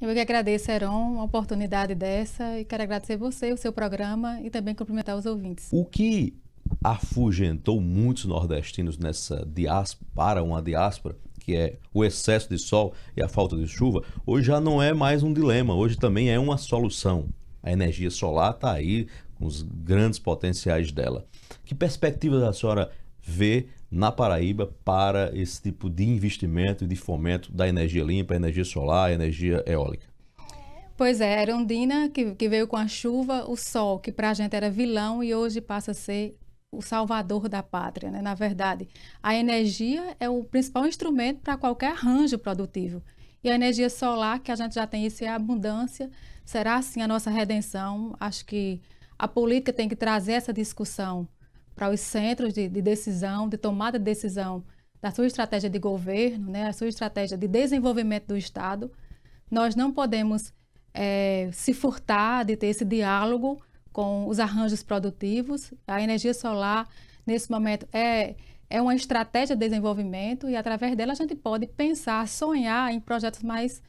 Eu que agradeço, Heron, a oportunidade dessa e quero agradecer você, o seu programa e também cumprimentar os ouvintes. O que afugentou muitos nordestinos nessa diáspora, para uma diáspora, que é o excesso de sol e a falta de chuva, hoje já não é mais um dilema, hoje também é uma solução. A energia solar está aí com os grandes potenciais dela. Que perspectivas a senhora vê na Paraíba para esse tipo de investimento e de fomento da energia limpa, energia solar, energia eólica? Pois é, era que, que veio com a chuva, o sol, que para a gente era vilão e hoje passa a ser o salvador da pátria, né? Na verdade, a energia é o principal instrumento para qualquer arranjo produtivo. E a energia solar, que a gente já tem isso, é abundância, será assim a nossa redenção. Acho que a política tem que trazer essa discussão para os centros de, de, decisão, de tomada de decisão da sua estratégia de governo, né, a sua estratégia de desenvolvimento do Estado, nós não podemos é, se furtar de ter esse diálogo com os arranjos produtivos. A energia solar, nesse momento, é, é uma estratégia de desenvolvimento e, através dela, a gente pode pensar, sonhar em projetos mais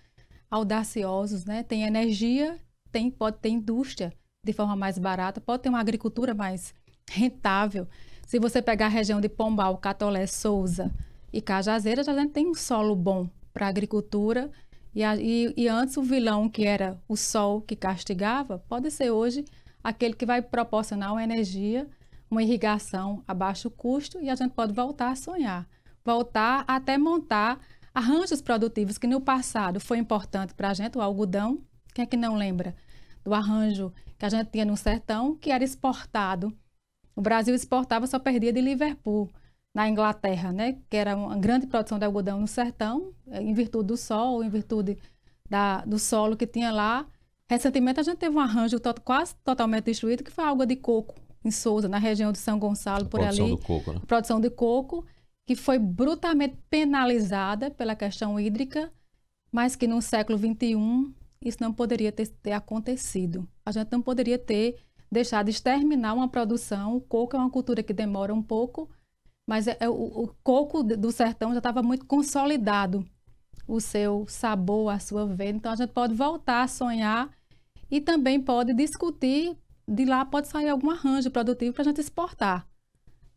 audaciosos. Né? Tem energia, tem, pode ter indústria de forma mais barata, pode ter uma agricultura mais rentável. Se você pegar a região de Pombal, Catolé, Souza e Cajazeiras, a gente tem um solo bom para agricultura. E, a, e, e antes o vilão que era o sol que castigava, pode ser hoje aquele que vai proporcionar uma energia, uma irrigação a baixo custo e a gente pode voltar a sonhar, voltar até montar arranjos produtivos que no passado foi importante para a gente, o algodão, quem é que não lembra do arranjo que a gente tinha no sertão, que era exportado o Brasil exportava, só perdia de Liverpool, na Inglaterra, né? Que era uma grande produção de algodão no sertão, eh, em virtude do sol, em virtude da, do solo que tinha lá. Recentemente a gente teve um arranjo to quase totalmente destruído, que foi a água de coco em Souza, na região de São Gonçalo, a por produção de Do coco, né? produção de coco, que foi brutalmente penalizada pela questão hídrica, mas que no século XXI isso não poderia ter, ter acontecido. A gente não poderia ter deixar de exterminar uma produção. O coco é uma cultura que demora um pouco, mas é, é, o, o, coco do sertão já estava muito consolidado, o seu sabor, a sua venda. Então a gente pode voltar a sonhar e também pode discutir. De lá pode sair algum arranjo produtivo para a gente exportar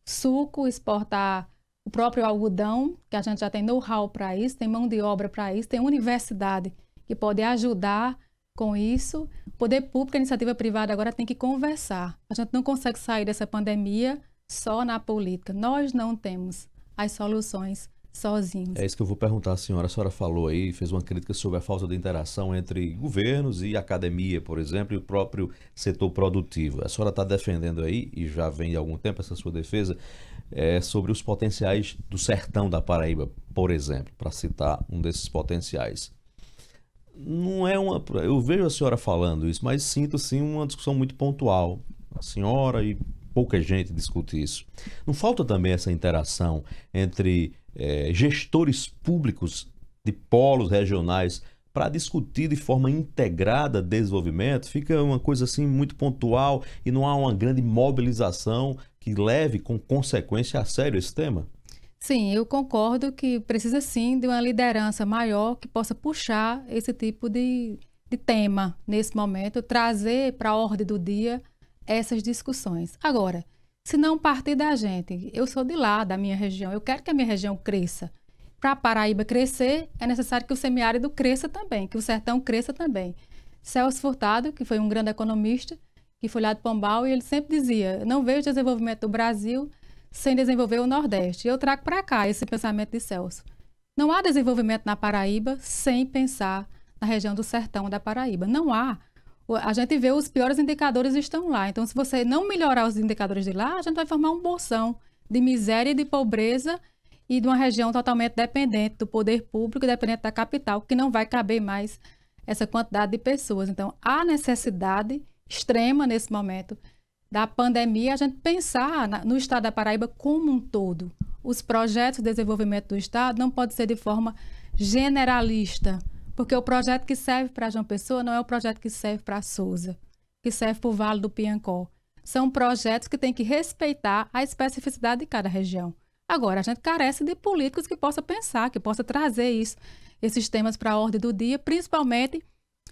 suco, exportar o próprio algodão, que a gente já tem know-how para isso, tem mão de obra para isso, tem universidade que pode ajudar com isso. O poder público e a iniciativa privada agora tem que conversar. A gente não consegue sair dessa pandemia só na política. Nós não temos as soluções sozinhos. É isso que eu vou perguntar à senhora. A senhora falou aí, fez uma crítica sobre a falta de interação entre governos e academia, por exemplo, e o próprio setor produtivo. A senhora está defendendo aí, e já vem de algum tempo essa sua defesa, é, sobre os potenciais do sertão da Paraíba, por exemplo, para citar um desses potenciais não é uma. Eu vejo a senhora falando isso, mas sinto sim uma discussão muito pontual. A senhora e pouca gente discute isso. Não falta também essa interação entre é, gestores públicos de polos regionais para discutir de forma integrada desenvolvimento, fica uma coisa assim muito pontual e não há uma grande mobilização que leve com consequência a sério esse tema? Sim, eu concordo que precisa sim de uma liderança maior que possa puxar esse tipo de, de tema nesse momento, trazer para a ordem do dia essas discussões. Agora, se não partir da gente, eu sou de lá, da minha região, eu quero que a minha região cresça. Para a Paraíba crescer, é necessário que o semiárido cresça também, que o sertão cresça também. Celso Furtado, que foi um grande economista, que foi lá de Pombal, e ele sempre dizia: não vejo desenvolvimento do Brasil sem desenvolver o Nordeste. Eu trago para cá esse pensamento de Celso. Não há desenvolvimento na Paraíba sem pensar na região do sertão da Paraíba. Não há. A gente vê os piores indicadores estão lá. Então, se você não melhorar os indicadores de lá, a gente vai formar um bolsão de miséria e de pobreza e de uma região totalmente dependente do poder público, dependente da capital, que não vai caber mais essa quantidade de pessoas. Então, há necessidade extrema nesse momento da pandemia, a gente pensar na, no estado da Paraíba como um todo. Os projetos de desenvolvimento do estado não pode ser de forma generalista, porque o projeto que serve para João Pessoa não é o projeto que serve para Souza, que serve para o Vale do Piancó. São projetos que têm que respeitar a especificidade de cada região. Agora, a gente carece de políticos que possam pensar, que possam trazer isso, esses temas para a ordem do dia, principalmente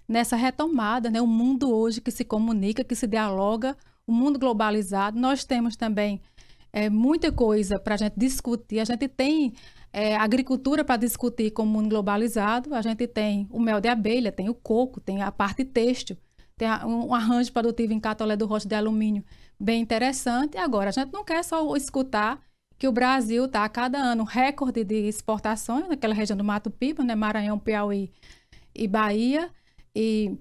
nessa retomada, né? O mundo hoje que se comunica, que se dialoga o mundo globalizado, nós temos também é, muita coisa para a gente discutir. A gente tem é, agricultura para discutir com o mundo globalizado, a gente tem o mel de abelha, tem o coco, tem a parte têxtil, tem a, um arranjo produtivo em catolé do rocha de alumínio bem interessante. E agora, a gente não quer só escutar que o Brasil está a cada ano recorde de exportações naquela região do Mato Piba, né, Maranhão, Piauí e Bahia, e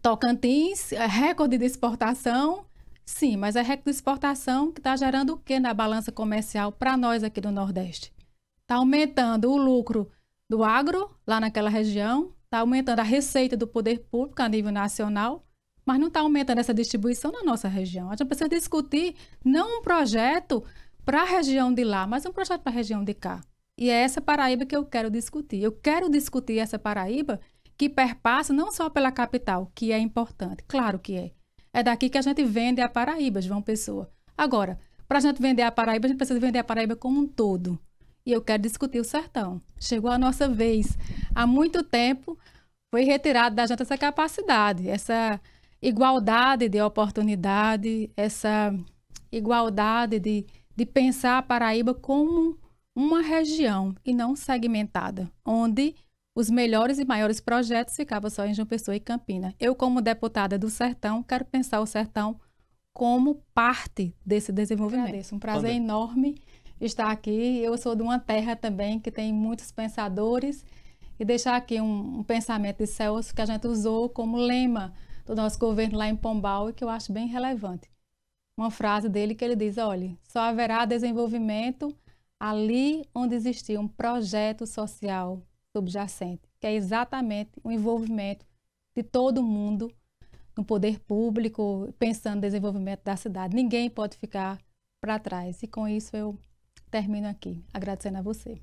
Tocantins, é, recorde de exportação, Sim, mas é de exportação que está gerando o que na balança comercial para nós aqui do Nordeste? Está aumentando o lucro do agro lá naquela região, está aumentando a receita do poder público a nível nacional, mas não está aumentando essa distribuição na nossa região. A gente precisa discutir não um projeto para a região de lá, mas um projeto para a região de cá. E é essa Paraíba que eu quero discutir. Eu quero discutir essa Paraíba que perpassa não só pela capital, que é importante, claro que é, é daqui que a gente vende a Paraíba, João Pessoa. Agora, para a gente vender a Paraíba, a gente precisa vender a Paraíba como um todo. E eu quero discutir o sertão. Chegou a nossa vez. Há muito tempo foi retirada da gente essa capacidade, essa igualdade de oportunidade, essa igualdade de, de pensar a Paraíba como uma região e não segmentada, onde os melhores e maiores projetos ficavam só em João Pessoa e Campina. Eu, como deputada do Sertão, quero pensar o Sertão como parte desse desenvolvimento. Agradeço. Um prazer enorme estar aqui. Eu sou de uma terra também que tem muitos pensadores e deixar aqui um, um pensamento de Celso que a gente usou como lema do nosso governo lá em Pombal e que eu acho bem relevante. Uma frase dele que ele diz: olha, só haverá desenvolvimento ali onde existir um projeto social subjacente, que é exatamente o envolvimento de todo mundo no poder público, pensando no desenvolvimento da cidade. Ninguém pode ficar para trás. E com isso eu termino aqui, agradecendo a você.